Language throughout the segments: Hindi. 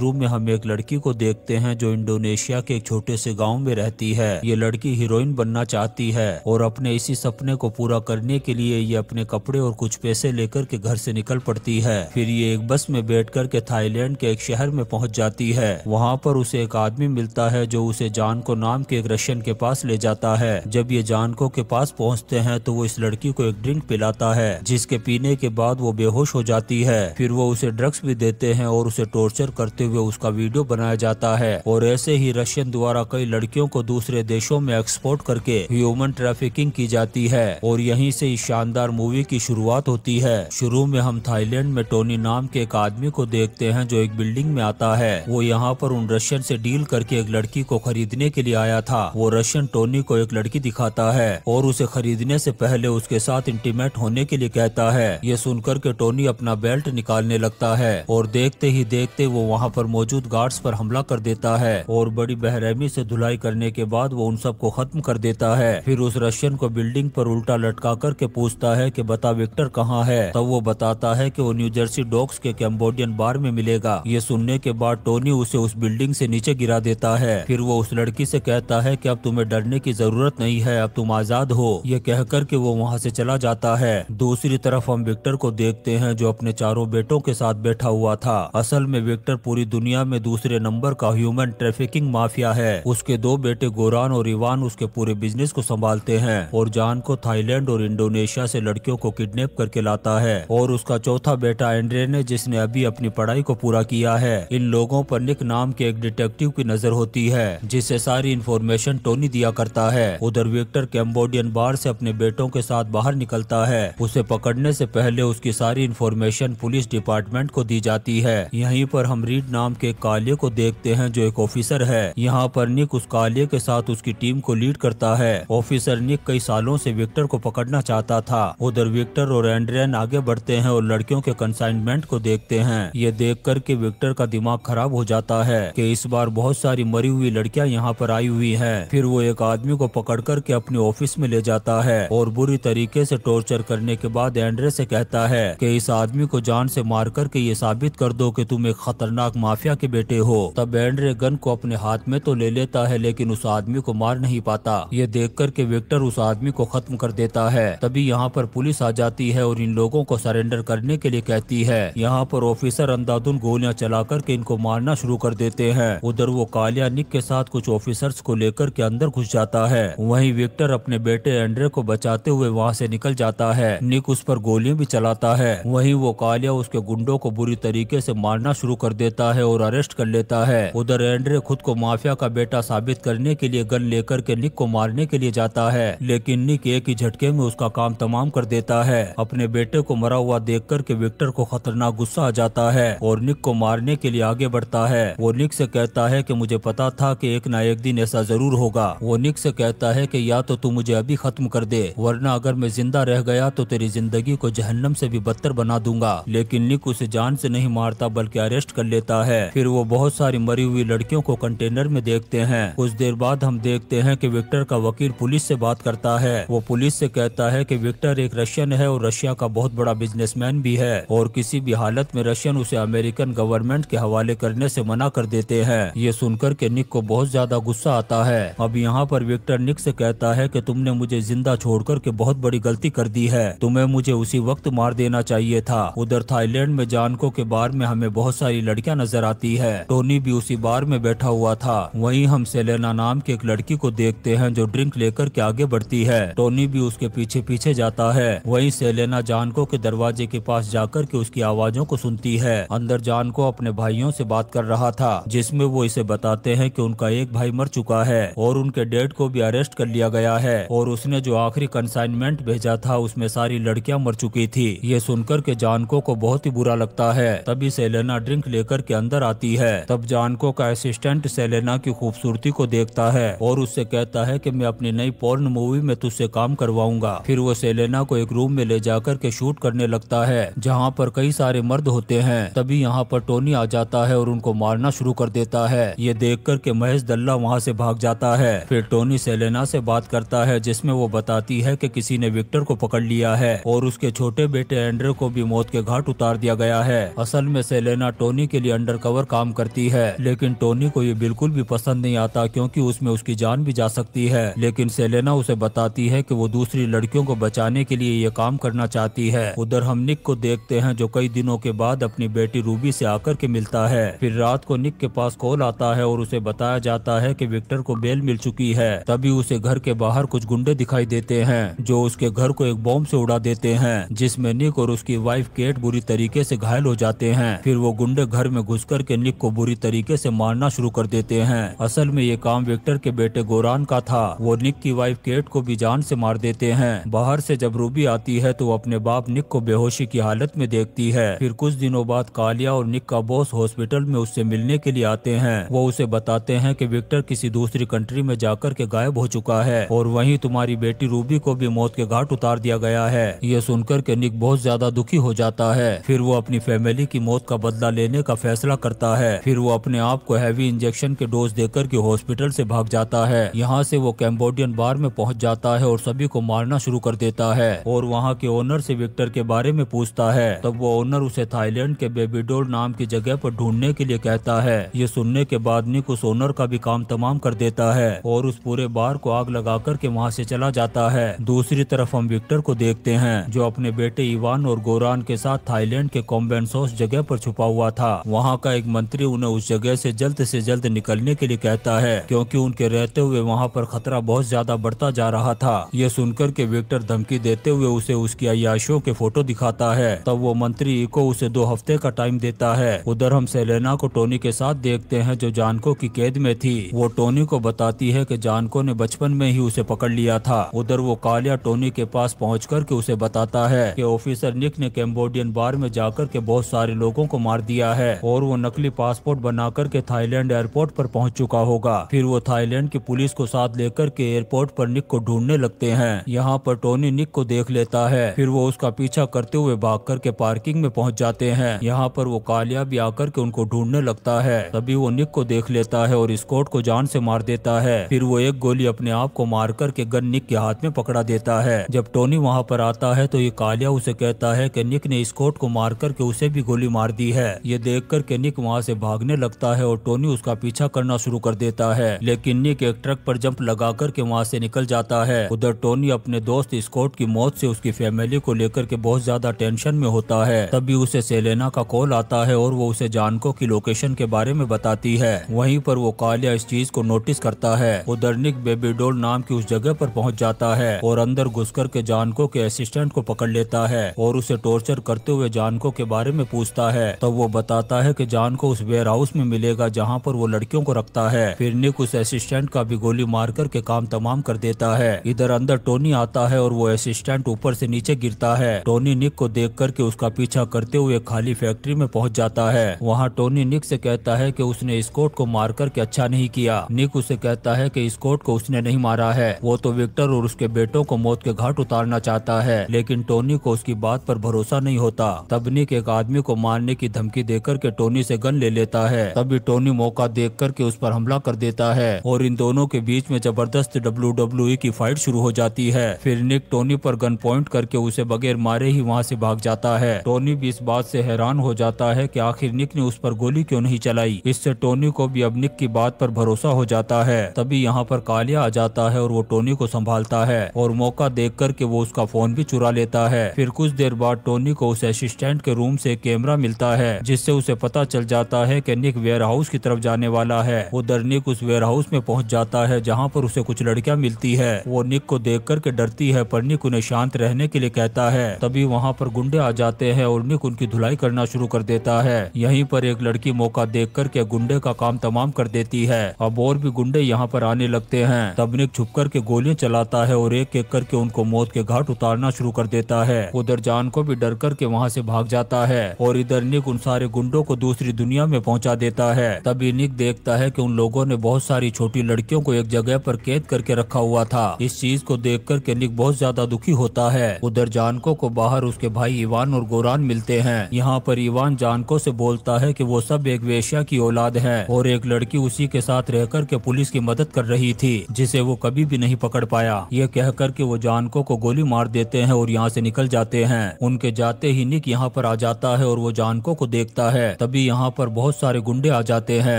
रूम में हम एक लड़की को देखते हैं जो इंडोनेशिया के एक छोटे से गांव में रहती है ये लड़की हीरोइन बनना चाहती है और अपने इसी सपने को पूरा करने के लिए ये अपने कपड़े और कुछ पैसे लेकर के घर से निकल पड़ती है फिर ये एक बस में बैठ कर के थाईलैंड के एक शहर में पहुंच जाती है वहाँ पर उसे एक आदमी मिलता है जो उसे जानको नाम के एक रशियन के पास ले जाता है जब ये जानको के पास पहुँचते हैं तो वो इस लड़की को एक ड्रिंक पिलाता है जिसके पीने के बाद वो बेहोश हो जाती है फिर वो उसे ड्रग्स भी देते हैं और उसे टॉर्चर करते करते हुए उसका वीडियो बनाया जाता है और ऐसे ही रशियन द्वारा कई लड़कियों को दूसरे देशों में एक्सपोर्ट करके ह्यूमन ट्रैफिकिंग की जाती है और यहीं से इस शानदार मूवी की शुरुआत होती है शुरू में हम थाईलैंड में टोनी नाम के एक आदमी को देखते हैं जो एक बिल्डिंग में आता है वो यहाँ पर उन रशियन से डील करके एक लड़की को खरीदने के लिए आया था वो रशियन टोनी को एक लड़की दिखाता है और उसे खरीदने से पहले उसके साथ इंटीमेट होने के लिए कहता है ये सुनकर के टोनी अपना बेल्ट निकालने लगता है और देखते ही देखते वो वहाँ पर मौजूद गार्ड्स पर हमला कर देता है और बड़ी बहरहमी से धुलाई करने के बाद वो उन सबको खत्म कर देता है फिर उस रशियन को बिल्डिंग पर उल्टा लटका कर के पूछता है कि बता विक्टर कहाँ है तब वो बताता है कि वो न्यू जर्सी डॉग्स के कैम्बोडियन बार में मिलेगा ये सुनने के बाद टोनी उसे उस बिल्डिंग से नीचे गिरा देता है फिर वो उस लड़की से कहता है कि अब तुम्हें डरने की जरूरत नहीं है अब तुम आजाद हो ये कहकर के वो वहाँ से चला जाता है दूसरी तरफ हम विक्टर को देखते हैं जो अपने चारों बेटों के साथ बैठा हुआ था असल में विक्टर पूरी पूरी दुनिया में दूसरे नंबर का ह्यूमन ट्रैफिकिंग माफिया है उसके दो बेटे गोरान और इवान उसके पूरे बिजनेस को संभालते हैं और जान को थाईलैंड और इंडोनेशिया से लड़कियों को किडनैप करके लाता है और उसका चौथा बेटा एंड्रे ने जिसने अभी अपनी पढ़ाई को पूरा किया है इन लोगों पर निक नाम के एक डिटेक्टिव की नजर होती है जिसे सारी इन्फॉर्मेशन टोनी दिया करता है उधर विक्टर कैम्बोडियन बार से अपने बेटों के साथ बाहर निकलता है उसे पकड़ने से पहले उसकी सारी इन्फॉर्मेशन पुलिस डिपार्टमेंट को दी जाती है यहीं पर हम रीड नाम के काले को देखते हैं जो एक ऑफिसर है यहाँ पर निक उस काले के साथ उसकी टीम को लीड करता है ऑफिसर निक कई सालों से विक्टर को पकड़ना चाहता था उधर विक्टर और एंड्रियन आगे बढ़ते हैं और लड़कियों के कंसाइनमेंट को देखते हैं ये देख कर के विक्टर का दिमाग खराब हो जाता है की इस बार बहुत सारी मरी हुई लड़कियाँ यहाँ पर आई हुई है फिर वो एक आदमी को पकड़ कर के अपने ऑफिस में ले जाता है और बुरी तरीके से टॉर्चर करने के बाद एंड्रे से कहता है कि इस आदमी को जान से मार करके ये साबित कर दो कि तुम एक खतरनाक माफिया के बेटे हो तब बैंड्रे गन को अपने हाथ में तो ले लेता है लेकिन उस आदमी को मार नहीं पाता ये देख कर के विक्टर उस आदमी को खत्म कर देता है तभी यहाँ पर पुलिस आ जाती है और इन लोगों को सरेंडर करने के लिए कहती है यहाँ पर ऑफिसर अंधाधुन गोलियाँ चला करके इनको मारना शुरू कर देते हैं उधर वो कालिया निक के साथ कुछ ऑफिसर्स को लेकर के अंदर घुस जाता है वहीं विक्टर अपने बेटे एंड्रे को बचाते हुए वहाँ से निकल जाता है निक उस पर गोलियां भी चलाता है वहीं वो कालिया उसके गुंडों को बुरी तरीके से मारना शुरू कर देता है और अरेस्ट कर लेता है उधर एंड्रे खुद को माफिया का बेटा साबित करने के लिए गन लेकर के निक को मारने के लिए जाता है लेकिन निक एक ही झटके में उसका काम तमाम कर देता है अपने बेटे को मरा हुआ देख कर के विक्टर को खतरनाक गुस्सा आ जाता है और निक को मारने के लिए आगे बढ़ता है वो निक से कहता है कि मुझे पता था कि एक ना एक दिन ऐसा जरूर होगा वो निक से कहता है कि या तो तू मुझे अभी खत्म कर दे वरना अगर मैं जिंदा रह गया तो तेरी जिंदगी को जहन्नम से भी बदतर बना दूंगा लेकिन निक उसे जान से नहीं मारता बल्कि अरेस्ट कर लेता है फिर वो बहुत सारी मरी हुई लड़कियों को कंटेनर में देखते हैं कुछ देर बाद हम देखते हैं कि विक्टर का वकील पुलिस से बात करता है वो पुलिस से कहता है कि विक्टर एक रशियन है और रशिया का बहुत बड़ा बिजनेसमैन भी है और किसी भी हालत में रशियन उसे अमेरिकन गवर्नमेंट के हवाले करने से मना कर देते हैं ये सुनकर के निक को बहुत ज्यादा गुस्सा आता है अब यहाँ पर विक्टर निक से कहता है कि तुमने मुझे जिंदा छोड़कर के बहुत बड़ी गलती कर दी है तुम्हें मुझे उसी वक्त मार देना चाहिए था उधर थाईलैंड में जानको के बार में हमें बहुत सारी लड़कियाँ नजर नजर आती है टोनी भी उसी बार में बैठा हुआ था वहीं हम सेलेना नाम की एक लड़की को देखते हैं जो ड्रिंक लेकर के आगे बढ़ती है टोनी भी उसके पीछे पीछे जाता है वही सेलेना जानको के दरवाजे के पास जाकर के उसकी आवाजों को सुनती है अंदर जानको अपने भाइयों से बात कर रहा था जिसमें वो इसे बताते हैं कि उनका एक भाई मर चुका है और उनके डेड को भी अरेस्ट कर लिया गया है और उसने जो आखिरी कंसाइनमेंट भेजा था उसमें सारी लड़कियां मर चुकी थी ये सुनकर के जानको को बहुत ही बुरा लगता है तभी सेलेना ड्रिंक लेकर के अंदर आती है तब जानको का असिस्टेंट सेलेना की खूबसूरती को देखता है और उससे कहता है कि मैं अपनी नई पोर्न मूवी में तुझसे काम करवाऊंगा फिर वो सेलेना को एक रूम में ले जाकर के शूट करने लगता है जहाँ पर कई सारे मर्द होते हैं तभी यहाँ पर टोनी आ जाता है और उनको मारना शुरू कर देता है ये देख कर के महेश दल्ला वहाँ से भाग जाता है फिर टोनी सेलेना से बात करता है जिसमे वो बताती है कि किसी ने विक्टर को पकड़ लिया है और उसके छोटे बेटे एंड्रे को भी मौत के घाट उतार दिया गया है असल में सेलेना टोनी के लिए अंडरकवर काम करती है लेकिन टोनी को ये बिल्कुल भी पसंद नहीं आता क्योंकि उसमें उसकी जान भी जा सकती है लेकिन सेलेना उसे बताती है कि वो दूसरी लड़कियों को बचाने के लिए ये काम करना चाहती है उधर हम निक को देखते हैं जो कई दिनों के बाद अपनी बेटी रूबी से आकर के मिलता है फिर रात को निक के पास कॉल आता है और उसे बताया जाता है की विक्टर को बेल मिल चुकी है तभी उसे घर के बाहर कुछ गुंडे दिखाई देते हैं जो उसके घर को एक बॉम्ब ऐसी उड़ा देते हैं जिसमे निक और उसकी वाइफ केट बुरी तरीके ऐसी घायल हो जाते हैं फिर वो गुंडे घर में घुसकर के निक को बुरी तरीके से मारना शुरू कर देते हैं असल में ये काम विक्टर के बेटे गोरान का था वो निक की वाइफ केट को भी जान से मार देते हैं बाहर से जब रूबी आती है तो अपने बाप निक को बेहोशी की हालत में देखती है फिर कुछ दिनों बाद कालिया और निक का बॉस हॉस्पिटल में उससे मिलने के लिए आते हैं वो उसे बताते हैं की विक्टर किसी दूसरी कंट्री में जाकर के गायब हो चुका है और वही तुम्हारी बेटी रूबी को भी मौत के घाट उतार दिया गया है ये सुनकर के निक बहुत ज्यादा दुखी हो जाता है फिर वो अपनी फैमिली की मौत का बदला लेने का फैसला फैसला करता है फिर वो अपने आप को हैवी इंजेक्शन के डोज देकर के हॉस्पिटल से भाग जाता है यहाँ से वो कैम्बोडियन बार में पहुँच जाता है और सभी को मारना शुरू कर देता है और वहाँ के ओनर से विक्टर के बारे में पूछता है तब वो ओनर उसे थाईलैंड के बेबीडोल नाम की जगह पर ढूंढने के लिए कहता है ये सुनने के बाद निक उस ओनर का भी काम तमाम कर देता है और उस पूरे बार को आग लगा करके वहाँ से चला जाता है दूसरी तरफ हम विक्टर को देखते हैं जो अपने बेटे इवान और गोरान के साथ थाईलैंड के कॉम्बेंसोस जगह पर छुपा हुआ था वहाँ वहाँ का एक मंत्री उन्हें उस जगह से जल्द से जल्द निकलने के लिए कहता है क्योंकि उनके रहते हुए वहाँ पर खतरा बहुत ज्यादा बढ़ता जा रहा था ये सुनकर के विक्टर धमकी देते हुए उसे उसकी अयाशियों के फोटो दिखाता है तब वो मंत्री इको उसे दो हफ्ते का टाइम देता है उधर हम सेलेना को टोनी के साथ देखते हैं जो जानको की कैद में थी वो टोनी को बताती है कि जानको ने बचपन में ही उसे पकड़ लिया था उधर वो कालिया टोनी के पास पहुँच करके उसे बताता है की ऑफिसर निक ने कैम्बोडियन बार में जाकर के बहुत सारे लोगों को मार दिया है और और वो नकली पासपोर्ट बना कर के थाईलैंड एयरपोर्ट पर पहुंच चुका होगा फिर वो थाईलैंड की पुलिस को साथ लेकर के एयरपोर्ट पर निक को ढूंढने लगते हैं यहाँ पर टोनी निक को देख लेता है फिर वो उसका पीछा करते हुए भाग कर के पार्किंग में पहुँच जाते हैं यहाँ पर वो कालिया भी आकर के उनको ढूंढने लगता है तभी वो निक को देख लेता है और स्कॉट को जान से मार देता है फिर वो एक गोली अपने आप को मार कर के गन निक के हाथ में पकड़ा देता है जब टोनी वहाँ पर आता है तो ये कालिया उसे कहता है की निक ने स्कॉट को मार करके उसे भी गोली मार दी है ये देख कर के के निक वहाँ से भागने लगता है और टोनी उसका पीछा करना शुरू कर देता है लेकिन निक एक ट्रक पर जंप लगा के वहाँ से निकल जाता है उधर टोनी अपने दोस्त स्कॉट की मौत से उसकी फैमिली को लेकर के बहुत ज्यादा टेंशन में होता है तभी उसे सेलेना का कॉल आता है और वो उसे जानको की लोकेशन के बारे में बताती है वहीं पर वो कालिया इस चीज को नोटिस करता है उधर निक बेबीडोल नाम की उस जगह पर पहुंच जाता है और अंदर घुस के जानको के असिस्टेंट को पकड़ लेता है और उसे टॉर्चर करते हुए जानको के बारे में पूछता है तब तो वो बताता है कि के जान को उस वेयर हाउस में मिलेगा जहाँ पर वो लड़कियों को रखता है फिर निक उस असिस्टेंट का भी गोली मार करके काम तमाम कर देता है इधर अंदर टोनी आता है और वो असिस्टेंट ऊपर से नीचे गिरता है टोनी निक को देख करके उसका पीछा करते हुए खाली फैक्ट्री में पहुंच जाता है वहाँ टोनी निक से कहता है कि उसने स्कॉट को मार करके अच्छा नहीं किया निक उसे कहता है कि स्कॉट को उसने नहीं मारा है वो तो विक्टर और उसके बेटों को मौत के घाट उतारना चाहता है लेकिन टोनी को उसकी बात पर भरोसा नहीं होता तब निक एक आदमी को मारने की धमकी देकर के टोनी से गन ले लेता है तभी टोनी मौका देख करके उस पर हमला कर देता है और इन दोनों के बीच में जबरदस्त डब्ल्यू e की फाइट शुरू हो जाती है फिर निक टोनी पर गन पॉइंट करके उसे बगैर मारे ही वहाँ से भाग जाता है टोनी भी इस बात से हैरान हो जाता है कि आखिर निक ने उस पर गोली क्यों नहीं चलाई इससे टोनी को भी अब निक की बात पर भरोसा हो जाता है तभी यहाँ पर कालिया आ जाता है और वो टोनी को संभालता है और मौका देख करके वो उसका फोन भी चुरा लेता है फिर कुछ देर बाद टोनी को उस असिस्टेंट के रूम से कैमरा मिलता है जिससे उसे पता पता चल जाता है कि निक वेयर हाउस की तरफ जाने वाला है उधर निक उस वेयर हाउस में पहुंच जाता है जहां पर उसे कुछ लड़कियां मिलती है वो निक को देख करके डरती है पर निक उन्हें शांत रहने के लिए कहता है तभी वहाँ पर गुंडे आ जाते हैं और निक उनकी धुलाई करना शुरू कर देता है यहीं पर एक लड़की मौका देख करके गुंडे का काम तमाम कर देती है अब और भी गुंडे यहाँ पर आने लगते हैं तब निक छुप करके गोलियां चलाता है और एक एक करके उनको मौत के घाट उतारना शुरू कर देता है उधर जान को भी डर करके वहाँ से भाग जाता है और इधर निक उन सारे गुंडों को दूसरी दुनिया में पहुंचा देता है तभी निक देखता है कि उन लोगों ने बहुत सारी छोटी लड़कियों को एक जगह पर कैद करके रखा हुआ था इस चीज को देख कर के निक बहुत ज्यादा दुखी होता है उधर जानको को बाहर उसके भाई इवान और गोरान मिलते हैं यहाँ पर इवान जानको से बोलता है की वो सब एक वेश्या की औलाद है और एक लड़की उसी के साथ रह कर के पुलिस की मदद कर रही थी जिसे वो कभी भी नहीं पकड़ पाया ये कह कर के वो जानको को गोली मार देते हैं और यहाँ से निकल जाते हैं उनके जाते ही निक यहाँ पर आ जाता है और वो जानको को देखता है तभी भी यहाँ पर बहुत सारे गुंडे आ जाते हैं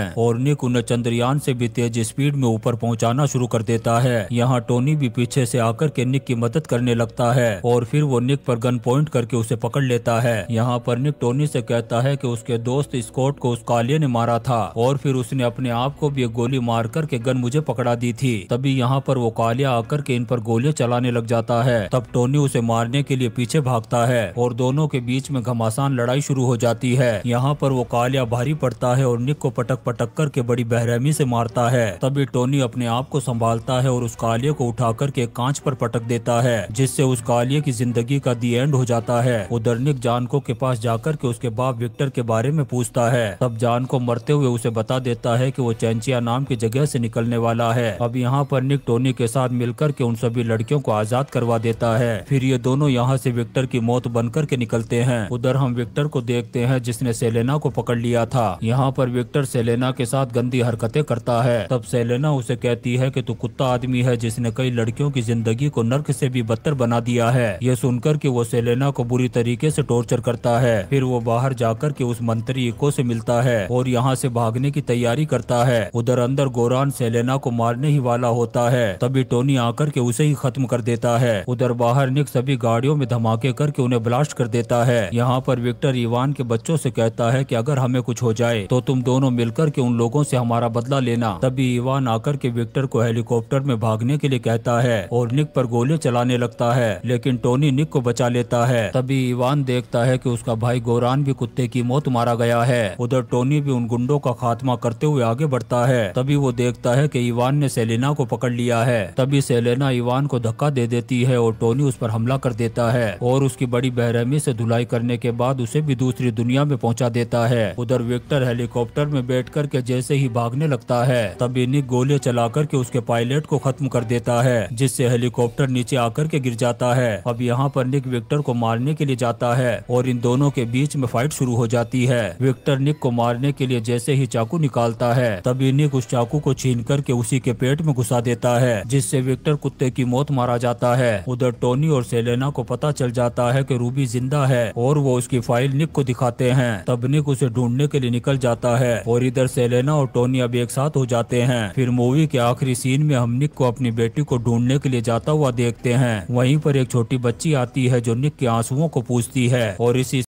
और निक उन्हें चंद्रयान से भी तेज स्पीड में ऊपर पहुँचाना शुरू कर देता है यहाँ टोनी भी पीछे से आकर के निक की मदद करने लगता है और फिर वो निक पर गन पॉइंट करके उसे पकड़ लेता है यहाँ पर निक टोनी से कहता है कि उसके दोस्त स्कॉट को उसका आलिया ने मारा था और फिर उसने अपने आप को भी एक गोली मार करके गन मुझे पकड़ा दी थी तभी यहाँ पर वो कालिया आकर के इन पर गोलियां चलाने लग जाता है तब टोनी उसे मारने के लिए पीछे भागता है और दोनों के बीच में घमासान लड़ाई शुरू हो जाती है यहाँ पर वो कालिया भारी पड़ता है और निक को पटक पटक कर के बड़ी बहरहमी से मारता है तभी टोनी अपने आप को संभालता है और उस कालिए को उठा करके कांच पर पटक देता है जिससे उस कालिये की जिंदगी का दी एंड हो जाता है उधर निक जानको के पास जाकर के उसके बाप विक्टर के बारे में पूछता है तब जान को मरते हुए उसे बता देता है की वो चैंचिया नाम की जगह ऐसी निकलने वाला है अब यहाँ पर निक टोनी के साथ मिलकर के उन सभी लड़कियों को आजाद करवा देता है फिर ये दोनों यहाँ से विक्टर की मौत बनकर के निकलते हैं उधर हम विक्टर को देखते हैं जिसने सेलेना को पकड़ लिया था यहाँ पर विक्टर सेलेना के साथ गंदी हरकतें करता है तब सेलेना उसे कहती है की तू कुत्ता आदमी है जिसने कई लड़कियों की जिंदगी को नर्क से भी बदतर बना दिया है यह सुनकर कि वो सेलेना को बुरी तरीके से टॉर्चर करता है फिर वो बाहर जाकर के उस मंत्री इको से मिलता है और यहाँ से भागने की तैयारी करता है उधर अंदर गोरान सेलेना को मारने ही वाला होता है तभी टोनी आकर के उसे ही खत्म कर देता है उधर बाहर निक सभी गाड़ियों में धमाके करके उन्हें ब्लास्ट कर देता है यहाँ पर विक्टर इवान के बच्चों से कहता है कि अगर हमें कुछ हो जाए तो तुम दोनों मिलकर के उन लोगों से हमारा बदला लेना तभी इवान आकर के विक्टर को हेलीकॉप्टर में भागने के लिए कहता है और निक पर गोले चलाने लगता है लेकिन टोनी निक को बचा लेता है तभी इवान देखता है कि उसका भाई गोरान भी कुत्ते की मौत मारा गया है उधर टोनी भी उन गुंडों का खात्मा करते हुए आगे बढ़ता है तभी वो देखता है की इवान ने सेलेना को पकड़ लिया है तभी सेलेना इवान को धक्का दे देती है और टोनी उस पर हमला कर देता है और उसकी बड़ी बहरहमी से धुलाई करने के बाद उसे भी दूसरी दुनिया में पहुंचा देता है है उधर विक्टर हेलीकॉप्टर में बैठ कर के जैसे ही भागने लगता है तभी निक गोलियां चला करके उसके पायलट को खत्म कर देता है जिससे हेलीकॉप्टर नीचे आकर के गिर जाता है अब यहाँ पर निक विक्टर को मारने के लिए जाता है और इन दोनों के बीच में फाइट शुरू हो जाती है विक्टर निक को मारने के लिए जैसे ही चाकू निकालता है तभी निक उस चाकू को छीन करके उसी के पेट में घुसा देता है जिससे विक्टर कुत्ते की मौत मारा जाता है उधर टोनी और सेलेना को पता चल जाता है की रूबी जिंदा है और वो उसकी फाइल निक को दिखाते हैं तब निक उसे ढूंढने के लिए निकल जाता है और इधर सेलेना और टोनी अब एक साथ हो जाते हैं फिर मूवी के आखिरी सीन में हम निक को अपनी बेटी को ढूंढने के लिए जाता हुआ देखते हैं वहीं पर एक छोटी बच्ची आती है जो निक के आंसुओं को पूछती है और इसी